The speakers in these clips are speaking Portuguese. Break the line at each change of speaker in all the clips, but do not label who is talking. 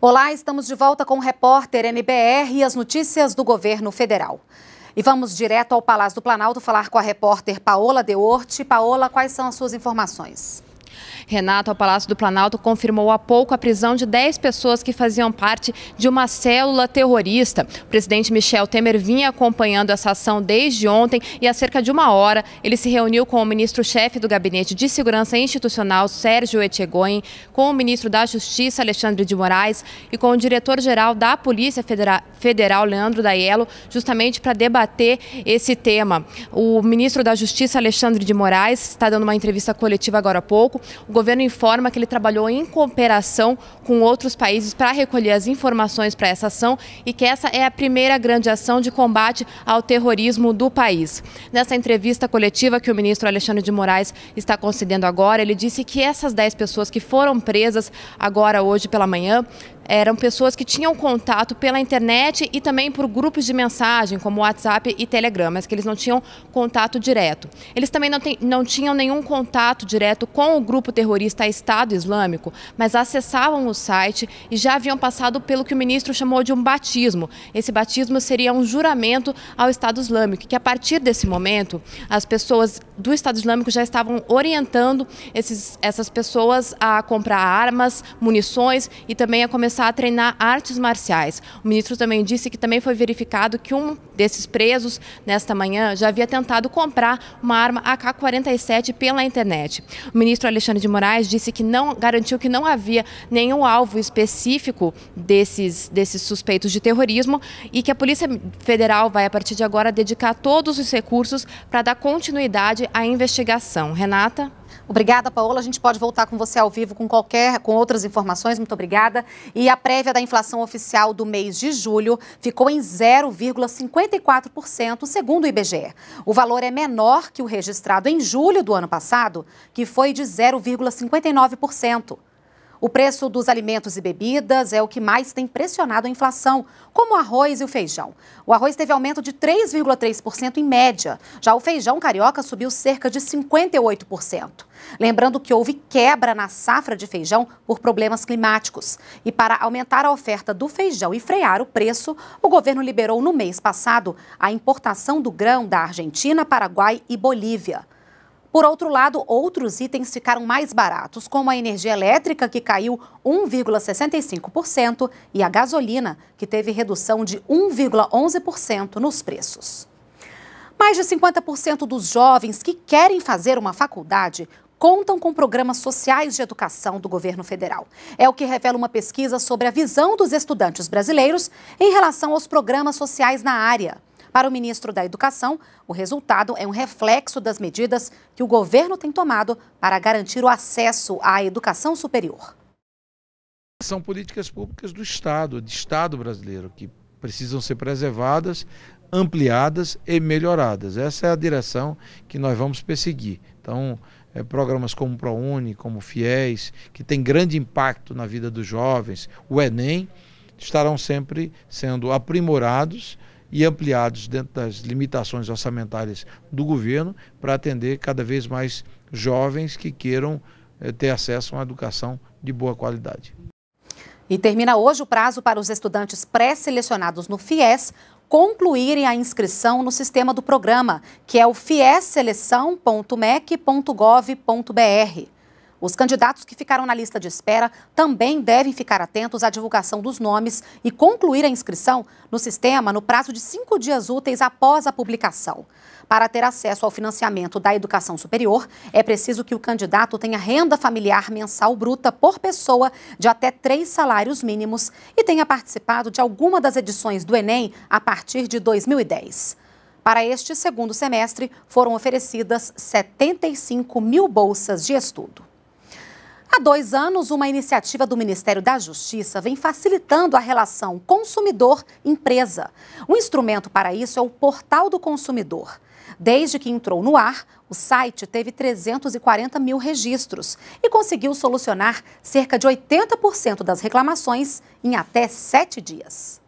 Olá, estamos de volta com o repórter MBR e as notícias do governo federal. E vamos direto ao Palácio do Planalto falar com a repórter Paola Deorte. Paola, quais são as suas informações?
Renato, ao Palácio do Planalto, confirmou há pouco a prisão de 10 pessoas que faziam parte de uma célula terrorista. O presidente Michel Temer vinha acompanhando essa ação desde ontem e há cerca de uma hora ele se reuniu com o ministro-chefe do Gabinete de Segurança Institucional, Sérgio Etchegoyen, com o ministro da Justiça, Alexandre de Moraes, e com o diretor-geral da Polícia Federal, Leandro Daiello, justamente para debater esse tema. O ministro da Justiça, Alexandre de Moraes, está dando uma entrevista coletiva agora há pouco. O governo informa que ele trabalhou em cooperação com outros países para recolher as informações para essa ação e que essa é a primeira grande ação de combate ao terrorismo do país. Nessa entrevista coletiva que o ministro Alexandre de Moraes está concedendo agora, ele disse que essas 10 pessoas que foram presas agora hoje pela manhã eram pessoas que tinham contato pela internet e também por grupos de mensagem, como WhatsApp e Telegram, mas que eles não tinham contato direto. Eles também não, tem, não tinham nenhum contato direto com o grupo terrorista Estado Islâmico, mas acessavam o site e já haviam passado pelo que o ministro chamou de um batismo. Esse batismo seria um juramento ao Estado Islâmico, que a partir desse momento, as pessoas do Estado Islâmico já estavam orientando esses, essas pessoas a comprar armas, munições e também a começar começar a treinar artes marciais. O ministro também disse que também foi verificado que um desses presos, nesta manhã, já havia tentado comprar uma arma AK-47 pela internet. O ministro Alexandre de Moraes disse que não garantiu que não havia nenhum alvo específico desses, desses suspeitos de terrorismo e que a Polícia Federal vai, a partir de agora, dedicar todos os recursos para dar continuidade à investigação. Renata? Obrigada, Paola. A gente pode voltar com você ao vivo
com qualquer, com outras informações. Muito obrigada. E a prévia da inflação oficial do mês de julho ficou em 0,54%, segundo o IBGE. O valor é menor que o registrado em julho do ano passado, que foi de 0,59%. O preço dos alimentos e bebidas é o que mais tem pressionado a inflação, como o arroz e o feijão. O arroz teve aumento de 3,3% em média. Já o feijão carioca subiu cerca de 58%. Lembrando que houve quebra na safra de feijão por problemas climáticos. E para aumentar a oferta do feijão e frear o preço, o governo liberou no mês passado a importação do grão da Argentina, Paraguai e Bolívia. Por outro lado, outros itens ficaram mais baratos, como a energia elétrica, que caiu 1,65%, e a gasolina, que teve redução de 1,11% nos preços. Mais de 50% dos jovens que querem fazer uma faculdade contam com programas sociais de educação do governo federal. É o que revela uma pesquisa sobre a visão dos estudantes brasileiros em relação aos programas sociais na área. Para o ministro da Educação, o resultado é um reflexo das medidas que o governo tem tomado para garantir o acesso à educação superior.
São políticas públicas do Estado, de Estado brasileiro, que precisam ser preservadas, ampliadas e melhoradas. Essa é a direção que nós vamos perseguir. Então, é, programas como o ProUni, como o FIES, que tem grande impacto na vida dos jovens, o Enem, estarão sempre sendo aprimorados e ampliados dentro das limitações orçamentárias do governo para atender cada vez mais jovens que queiram eh, ter acesso a uma educação de boa qualidade.
E termina hoje o prazo para os estudantes pré-selecionados no FIES concluírem a inscrição no sistema do programa, que é o fiesseleção.mec.gov.br. Os candidatos que ficaram na lista de espera também devem ficar atentos à divulgação dos nomes e concluir a inscrição no sistema no prazo de cinco dias úteis após a publicação. Para ter acesso ao financiamento da educação superior, é preciso que o candidato tenha renda familiar mensal bruta por pessoa de até três salários mínimos e tenha participado de alguma das edições do Enem a partir de 2010. Para este segundo semestre, foram oferecidas 75 mil bolsas de estudo. Há dois anos, uma iniciativa do Ministério da Justiça vem facilitando a relação consumidor-empresa. Um instrumento para isso é o Portal do Consumidor. Desde que entrou no ar, o site teve 340 mil registros e conseguiu solucionar cerca de 80% das reclamações em até sete dias.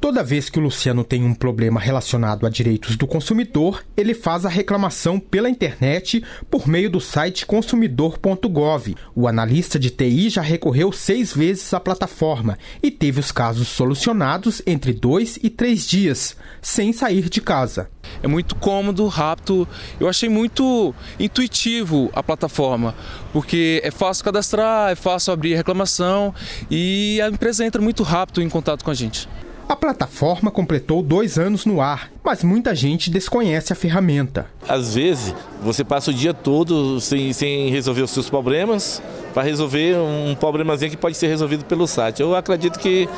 Toda vez que o Luciano tem um problema relacionado a direitos do consumidor, ele faz a reclamação pela internet por meio do site consumidor.gov. O analista de TI já recorreu seis vezes à plataforma e teve os casos solucionados entre dois e três dias, sem sair de casa. É muito cômodo, rápido. Eu achei muito intuitivo a plataforma, porque é fácil cadastrar, é fácil abrir reclamação e a empresa entra muito rápido em contato com a gente. A plataforma completou dois anos no ar, mas muita gente desconhece a ferramenta. Às vezes, você passa o dia todo sem, sem resolver os seus problemas, para resolver um problemazinho que pode ser resolvido pelo site. Eu acredito que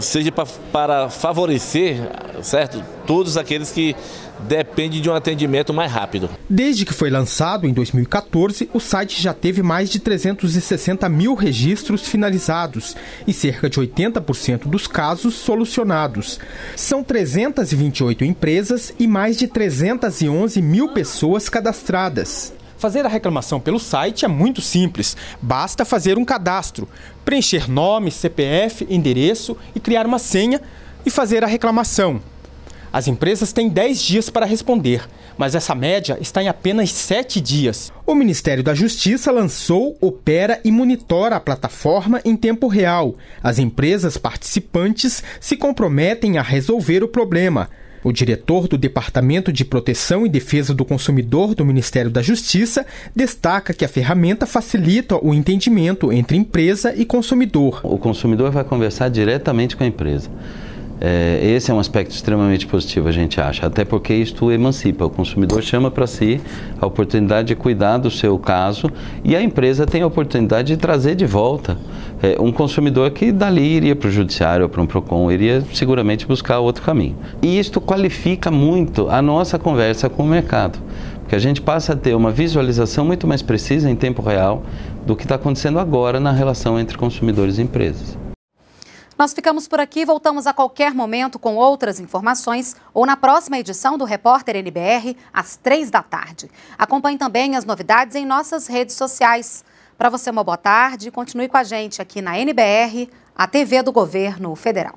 seja para favorecer, certo? Todos aqueles que dependem de um atendimento mais rápido. Desde que foi lançado em 2014, o site já teve mais de 360 mil registros finalizados e cerca de 80% dos casos solucionados. São 328 empresas e mais de 311 mil pessoas cadastradas. Fazer a reclamação pelo site é muito simples. Basta fazer um cadastro, preencher nome, CPF, endereço e criar uma senha e fazer a reclamação. As empresas têm 10 dias para responder, mas essa média está em apenas 7 dias. O Ministério da Justiça lançou, opera e monitora a plataforma em tempo real. As empresas participantes se comprometem a resolver o problema. O diretor do Departamento de Proteção e Defesa do Consumidor do Ministério da Justiça destaca que a ferramenta facilita o entendimento entre empresa e consumidor. O consumidor vai conversar diretamente com a empresa. É, esse é um aspecto extremamente positivo, a gente acha, até porque isto emancipa. O consumidor chama para si a oportunidade de cuidar do seu caso e a empresa tem a oportunidade de trazer de volta é, um consumidor que dali iria para o judiciário ou para um PROCON, iria seguramente buscar outro caminho. E isto qualifica muito a nossa conversa com o mercado porque a gente passa a ter uma visualização muito mais precisa em tempo real do que está acontecendo agora na relação entre consumidores e empresas.
Nós ficamos por aqui, voltamos a qualquer momento com outras informações ou na próxima edição do Repórter NBR, às três da tarde. Acompanhe também as novidades em nossas redes sociais. Para você, uma boa tarde e continue com a gente aqui na NBR, a TV do Governo Federal.